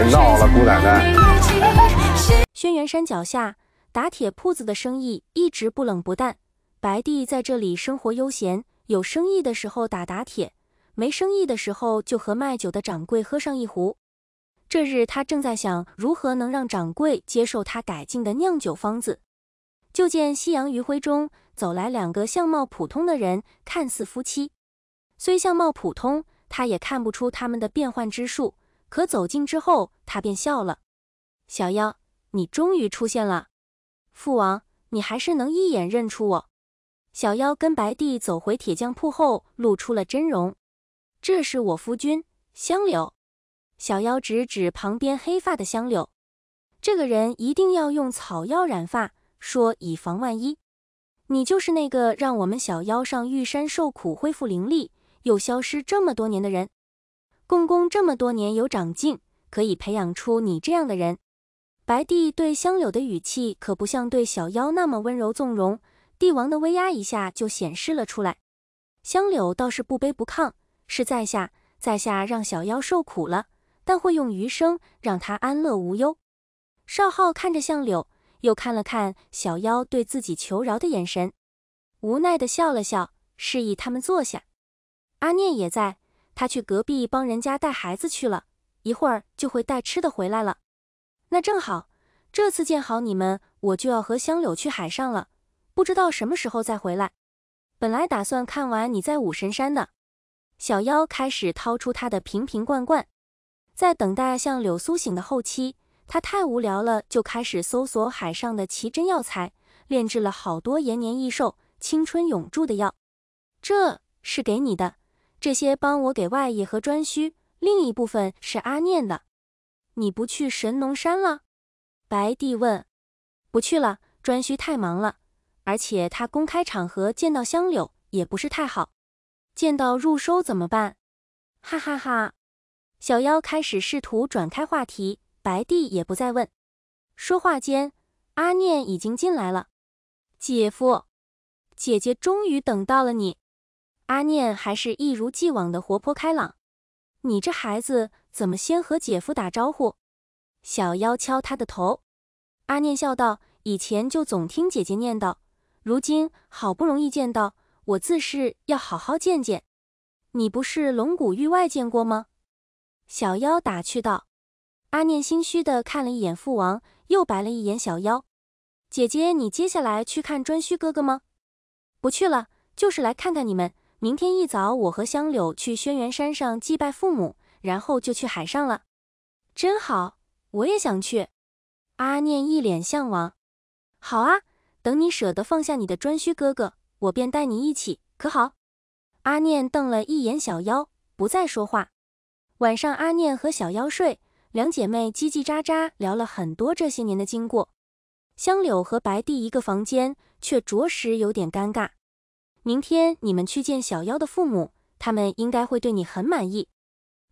别闹了，姑奶奶！轩辕山脚下打铁铺子的生意一直不冷不淡。白帝在这里生活悠闲，有生意的时候打打铁，没生意的时候就和卖酒的掌柜喝上一壶。这日，他正在想如何能让掌柜接受他改进的酿酒方子，就见夕阳余晖中走来两个相貌普通的人，看似夫妻。虽相貌普通，他也看不出他们的变幻之术。可走近之后，他便笑了。小妖，你终于出现了。父王，你还是能一眼认出我。小妖跟白帝走回铁匠铺后，露出了真容。这是我夫君香柳。小妖指指旁边黑发的香柳。这个人一定要用草药染发，说以防万一。你就是那个让我们小妖上玉山受苦、恢复灵力，又消失这么多年的人。共工这么多年有长进，可以培养出你这样的人。白帝对香柳的语气可不像对小妖那么温柔纵容，帝王的威压一下就显示了出来。香柳倒是不卑不亢，是在下，在下让小妖受苦了，但会用余生让他安乐无忧。少昊看着香柳，又看了看小妖对自己求饶的眼神，无奈的笑了笑，示意他们坐下。阿念也在。他去隔壁帮人家带孩子去了，一会儿就会带吃的回来了。那正好，这次见好你们，我就要和香柳去海上了，不知道什么时候再回来。本来打算看完你在五神山的，小妖开始掏出他的瓶瓶罐罐，在等待向柳苏醒的后期，他太无聊了，就开始搜索海上的奇珍药材，炼制了好多延年益寿、青春永驻的药。这是给你的。这些帮我给外爷和专需，另一部分是阿念的。你不去神农山了？白帝问。不去了，专需太忙了，而且他公开场合见到香柳也不是太好。见到入收怎么办？哈哈哈！小妖开始试图转开话题，白帝也不再问。说话间，阿念已经进来了。姐夫，姐姐终于等到了你。阿念还是一如既往的活泼开朗。你这孩子怎么先和姐夫打招呼？小妖敲他的头。阿念笑道：“以前就总听姐姐念叨，如今好不容易见到，我自是要好好见见。你不是龙骨域外见过吗？”小妖打趣道。阿念心虚的看了一眼父王，又白了一眼小妖。姐姐，你接下来去看颛顼哥哥吗？不去了，就是来看看你们。明天一早，我和香柳去轩辕山上祭拜父母，然后就去海上了。真好，我也想去。阿念一脸向往。好啊，等你舍得放下你的颛顼哥哥，我便带你一起，可好？阿念瞪了一眼小妖，不再说话。晚上，阿念和小妖睡，两姐妹叽叽喳喳聊了很多这些年的经过。香柳和白帝一个房间，却着实有点尴尬。明天你们去见小妖的父母，他们应该会对你很满意。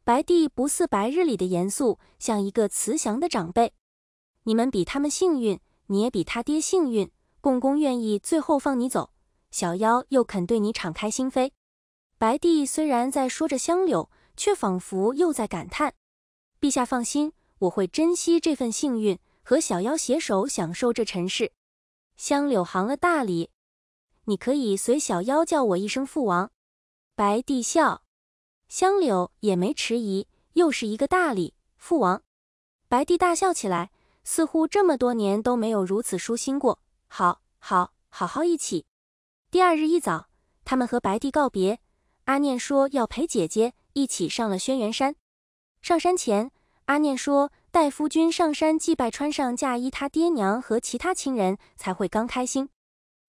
白帝不似白日里的严肃，像一个慈祥的长辈。你们比他们幸运，你也比他爹幸运。共工愿意最后放你走，小妖又肯对你敞开心扉。白帝虽然在说着香柳，却仿佛又在感叹。陛下放心，我会珍惜这份幸运，和小妖携手享受这尘世。香柳行了大礼。你可以随小妖叫我一声父王，白帝笑，香柳也没迟疑，又是一个大礼。父王，白帝大笑起来，似乎这么多年都没有如此舒心过。好，好，好好一起。第二日一早，他们和白帝告别。阿念说要陪姐姐一起上了轩辕山。上山前，阿念说带夫君上山祭拜，穿上嫁衣，他爹娘和其他亲人才会刚开心。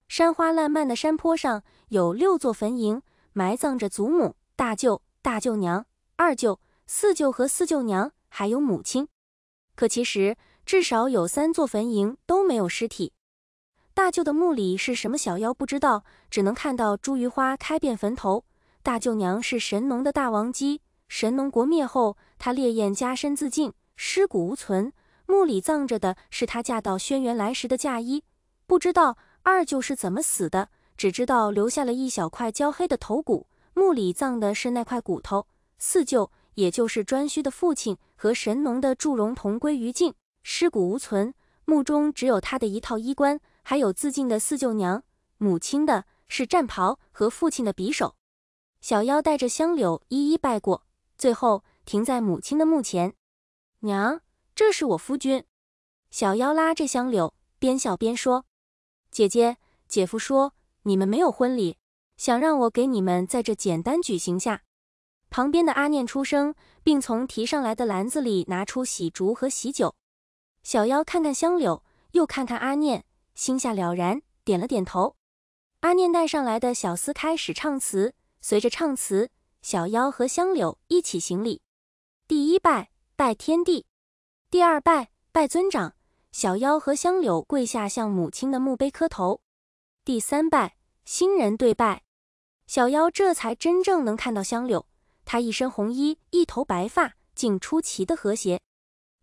山花烂漫的山坡上有六座坟茔，埋葬着祖母、大舅、大舅娘、二舅、四舅和四舅娘，还有母亲。可其实至少有三座坟茔都没有尸体。大舅的墓里是什么小妖不知道，只能看到茱萸花开遍坟头。大舅娘是神农的大王姬，神农国灭后，她烈焰加身自尽，尸骨无存。墓里葬着的是她嫁到轩辕来时的嫁衣，不知道。二舅是怎么死的？只知道留下了一小块焦黑的头骨，墓里葬的是那块骨头。四舅，也就是颛顼的父亲，和神农的祝融同归于尽，尸骨无存，墓中只有他的一套衣冠，还有自尽的四舅娘。母亲的是战袍和父亲的匕首。小妖带着香柳一一拜过，最后停在母亲的墓前。娘，这是我夫君。小妖拉着香柳，边笑边说。姐姐、姐夫说你们没有婚礼，想让我给你们在这简单举行下。旁边的阿念出声，并从提上来的篮子里拿出喜烛和喜酒。小妖看看香柳，又看看阿念，心下了然，点了点头。阿念带上来的小厮开始唱词，随着唱词，小妖和香柳一起行礼。第一拜拜天地，第二拜拜尊长。小妖和香柳跪下，向母亲的墓碑磕头，第三拜，新人对拜。小妖这才真正能看到香柳，她一身红衣，一头白发，竟出奇的和谐。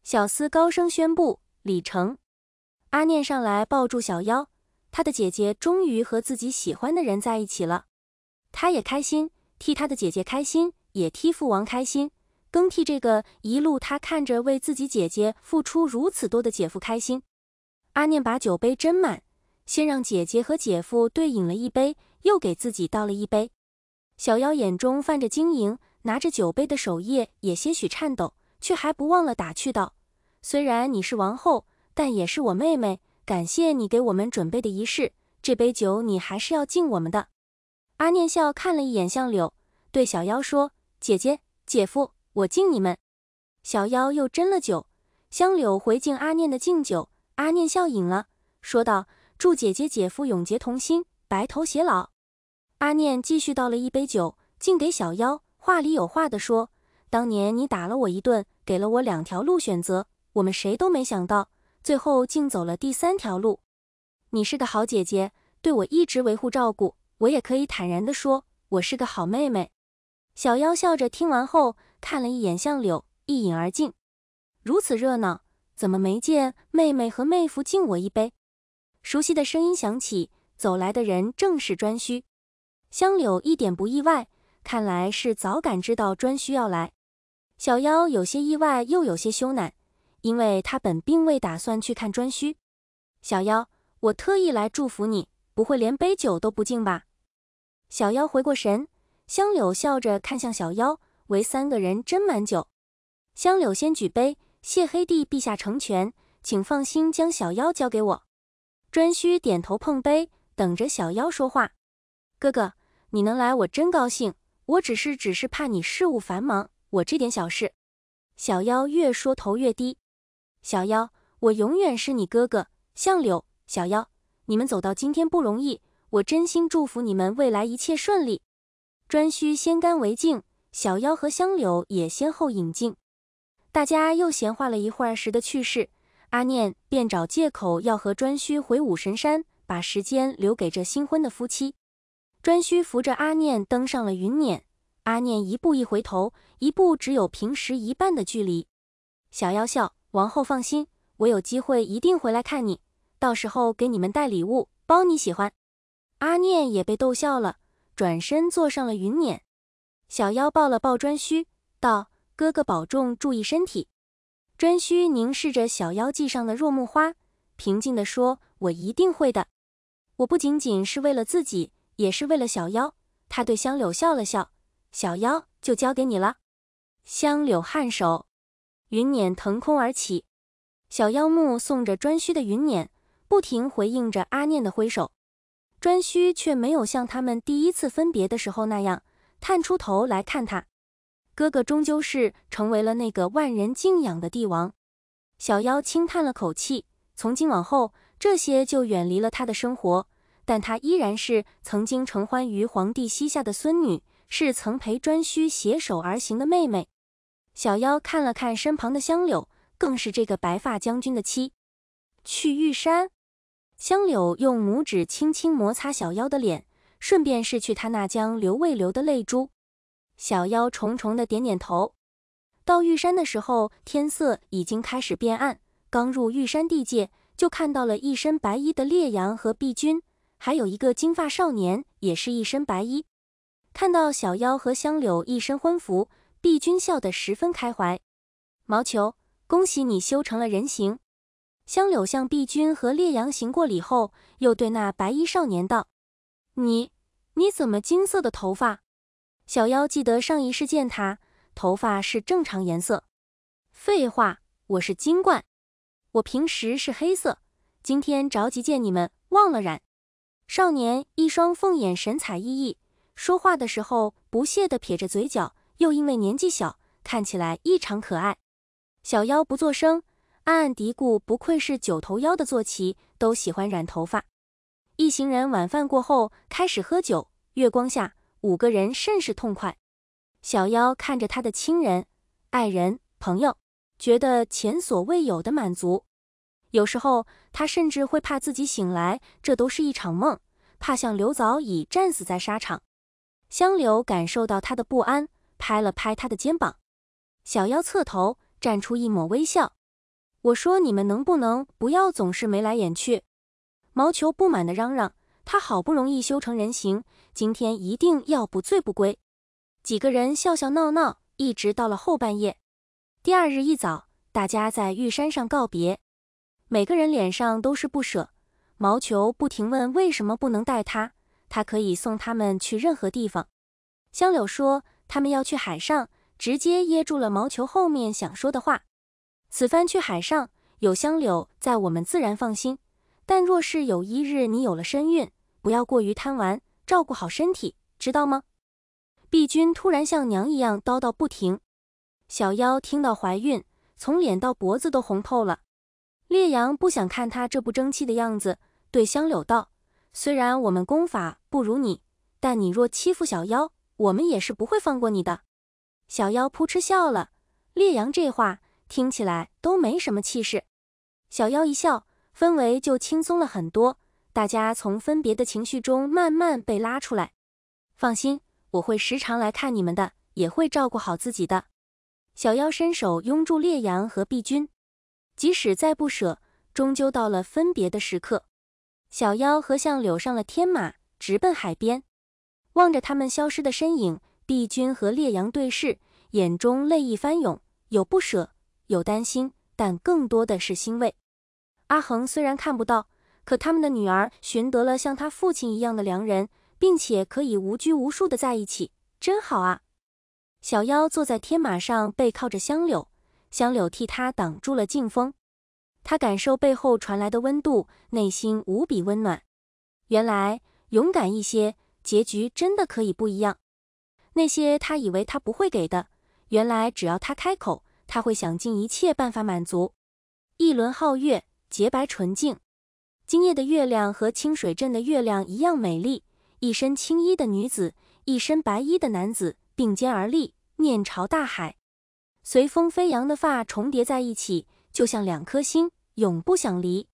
小厮高声宣布：礼成。阿念上来抱住小妖，他的姐姐终于和自己喜欢的人在一起了，他也开心，替他的姐姐开心，也替父王开心。更替这个一路，他看着为自己姐姐付出如此多的姐夫开心。阿念把酒杯斟满，先让姐姐和姐夫对饮了一杯，又给自己倒了一杯。小妖眼中泛着晶莹，拿着酒杯的手液也些许颤抖，却还不忘了打趣道：“虽然你是王后，但也是我妹妹，感谢你给我们准备的仪式，这杯酒你还是要敬我们的。”阿念笑看了一眼向柳，对小妖说：“姐姐，姐夫。”我敬你们，小妖又斟了酒，香柳回敬阿念的敬酒，阿念笑饮了，说道：“祝姐姐姐夫永结同心，白头偕老。”阿念继续倒了一杯酒，敬给小妖，话里有话的说：“当年你打了我一顿，给了我两条路选择，我们谁都没想到，最后竟走了第三条路。你是个好姐姐，对我一直维护照顾，我也可以坦然的说，我是个好妹妹。”小妖笑着听完后。看了一眼相柳，一饮而尽。如此热闹，怎么没见妹妹和妹夫敬我一杯？熟悉的声音响起，走来的人正是颛顼。香柳一点不意外，看来是早感知到颛顼要来。小妖有些意外，又有些羞赧，因为他本并未打算去看颛顼。小妖，我特意来祝福你，不会连杯酒都不敬吧？小妖回过神，香柳笑着看向小妖。为三个人斟满酒，香柳先举杯，谢黑帝陛下成全，请放心将小妖交给我。颛顼点头碰杯，等着小妖说话。哥哥，你能来我真高兴，我只是只是怕你事务繁忙，我这点小事。小妖越说头越低。小妖，我永远是你哥哥。相柳，小妖，你们走到今天不容易，我真心祝福你们未来一切顺利。颛顼先干为敬。小妖和香柳也先后引进。大家又闲话了一会儿时的趣事。阿念便找借口要和专需回武神山，把时间留给这新婚的夫妻。专需扶着阿念登上了云辇，阿念一步一回头，一步只有平时一半的距离。小妖笑，王后放心，我有机会一定回来看你，到时候给你们带礼物，包你喜欢。阿念也被逗笑了，转身坐上了云辇。小妖抱了抱专需，道：“哥哥保重，注意身体。”专需凝视着小妖髻上的若木花，平静地说：“我一定会的。我不仅仅是为了自己，也是为了小妖。”他对香柳笑了笑：“小妖就交给你了。”香柳颔首，云辇腾空而起，小妖目送着专需的云辇，不停回应着阿念的挥手。专需却没有像他们第一次分别的时候那样。探出头来看他，哥哥终究是成为了那个万人敬仰的帝王。小妖轻叹了口气，从今往后这些就远离了他的生活，但她依然是曾经承欢于皇帝膝下的孙女，是曾陪颛顼携手而行的妹妹。小妖看了看身旁的香柳，更是这个白发将军的妻去玉山，香柳用拇指轻轻摩擦小妖的脸。顺便拭去他那将流未流的泪珠，小妖重重的点点头。到玉山的时候，天色已经开始变暗。刚入玉山地界，就看到了一身白衣的烈阳和碧君，还有一个金发少年，也是一身白衣。看到小妖和香柳一身婚服，碧君笑得十分开怀。毛球，恭喜你修成了人形。香柳向碧君和烈阳行过礼后，又对那白衣少年道：“你。”你怎么金色的头发？小妖记得上一世见他头发是正常颜色。废话，我是金冠，我平时是黑色，今天着急见你们忘了染。少年一双凤眼神采奕奕，说话的时候不屑地撇着嘴角，又因为年纪小，看起来异常可爱。小妖不作声，暗暗嘀咕：不愧是九头妖的坐骑，都喜欢染头发。一行人晚饭过后开始喝酒，月光下五个人甚是痛快。小妖看着他的亲人、爱人、朋友，觉得前所未有的满足。有时候他甚至会怕自己醒来，这都是一场梦，怕像刘早已战死在沙场。香柳感受到他的不安，拍了拍他的肩膀。小妖侧头绽出一抹微笑：“我说你们能不能不要总是眉来眼去？”毛球不满地嚷嚷：“他好不容易修成人形，今天一定要不醉不归。”几个人笑笑闹闹，一直到了后半夜。第二日一早，大家在玉山上告别，每个人脸上都是不舍。毛球不停问：“为什么不能带他？他可以送他们去任何地方。”香柳说：“他们要去海上。”直接噎住了毛球后面想说的话。此番去海上，有香柳在，我们自然放心。但若是有一日你有了身孕，不要过于贪玩，照顾好身体，知道吗？碧君突然像娘一样叨叨不停。小妖听到怀孕，从脸到脖子都红透了。烈阳不想看她这不争气的样子，对香柳道：“虽然我们功法不如你，但你若欺负小妖，我们也是不会放过你的。”小妖扑哧笑了。烈阳这话听起来都没什么气势。小妖一笑。氛围就轻松了很多，大家从分别的情绪中慢慢被拉出来。放心，我会时常来看你们的，也会照顾好自己的。小妖伸手拥住烈阳和碧君，即使再不舍，终究到了分别的时刻。小妖和向柳上了天马，直奔海边。望着他们消失的身影，碧君和烈阳对视，眼中泪意翻涌，有不舍，有担心，但更多的是欣慰。阿恒虽然看不到，可他们的女儿寻得了像他父亲一样的良人，并且可以无拘无束的在一起，真好啊！小妖坐在天马上，背靠着香柳，香柳替他挡住了劲风。他感受背后传来的温度，内心无比温暖。原来勇敢一些，结局真的可以不一样。那些他以为他不会给的，原来只要他开口，他会想尽一切办法满足。一轮皓月。洁白纯净，今夜的月亮和清水镇的月亮一样美丽。一身青衣的女子，一身白衣的男子并肩而立，面朝大海，随风飞扬的发重叠在一起，就像两颗星，永不想离。